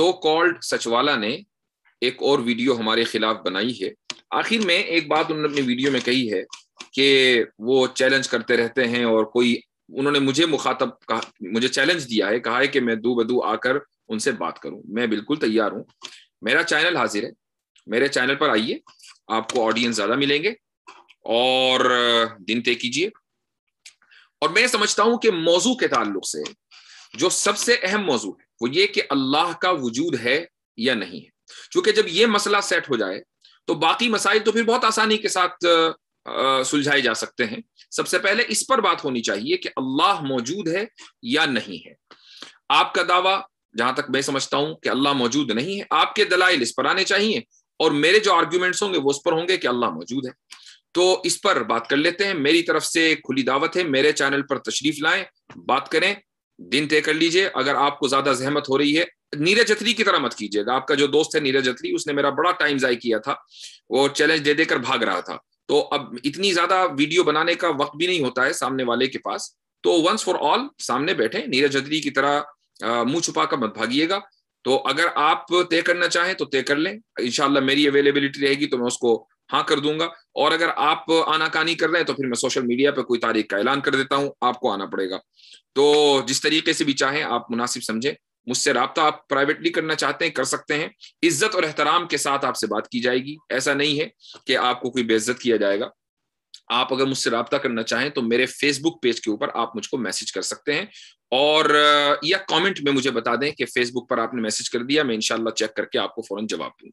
so called सचवाला ने एक और वीडियो हमारे खिलाफ बनाई है आखिर में एक बात उन्होंने अपनी वीडियो में कही है कि वो चैलेंज करते रहते हैं और कोई उन्होंने मुझे मुखातब कहा मुझे चैलेंज दिया है कहा है कि मैं दो बदू आकर उनसे बात करूं मैं बिल्कुल तैयार हूं मेरा चैनल हाजिर है मेरे चैनल पर आइए आपको ऑडियंस ज्यादा मिलेंगे और दिन तय कीजिए और मैं समझता हूं कि मौजू के ताल्लुक से जो सबसे अहम मौजू है वो ये कि अल्लाह का वजूद है या नहीं है क्योंकि जब ये मसला सेट हो जाए तो बाकी मसाइल तो फिर बहुत आसानी के साथ सुलझाए जा सकते हैं सबसे पहले इस पर बात होनी चाहिए कि अल्लाह मौजूद है या नहीं है आपका दावा जहां तक मैं समझता हूं कि अल्लाह मौजूद नहीं है आपके दलाइल इस पर आने चाहिए और मेरे जो आर्ग्यूमेंट्स होंगे वो उस पर होंगे कि अल्लाह मौजूद है तो इस पर बात कर लेते हैं मेरी तरफ से खुली दावत है मेरे चैनल पर तशरीफ लाएं बात करें दिन तय कर लीजिए अगर आपको ज्यादा जहमत हो रही है नीरज जतली की तरह मत कीजिएगा आपका जो दोस्त है नीरज जतली उसने मेरा बड़ा टाइम जाय किया था वो चैलेंज दे देकर भाग रहा था तो अब इतनी ज्यादा वीडियो बनाने का वक्त भी नहीं होता है सामने वाले के पास तो वंस फॉर ऑल सामने बैठे नीरज जतली की तरह मुंह छुपा कर मत भागिएगा तो अगर आप तय करना चाहें तो तय कर लें इनशाला मेरी अवेलेबिलिटी रहेगी तो मैं उसको हाँ कर दूंगा और अगर आप आनाकानी कर रहे हैं तो फिर मैं सोशल मीडिया पर कोई तारीख का ऐलान कर देता हूँ आपको आना पड़ेगा तो जिस तरीके से भी चाहें आप मुनासिब समझें मुझसे रबता आप प्राइवेटली करना चाहते हैं कर सकते हैं इज्जत और एहतराम के साथ आपसे बात की जाएगी ऐसा नहीं है कि आपको कोई बेइज्जत किया जाएगा आप अगर मुझसे रबता करना चाहें तो मेरे फेसबुक पेज के ऊपर आप मुझको मैसेज कर सकते हैं और या कमेंट में मुझे बता दें कि फेसबुक पर आपने मैसेज कर दिया मैं इनशाला चेक करके आपको फौरन जवाब दूंगा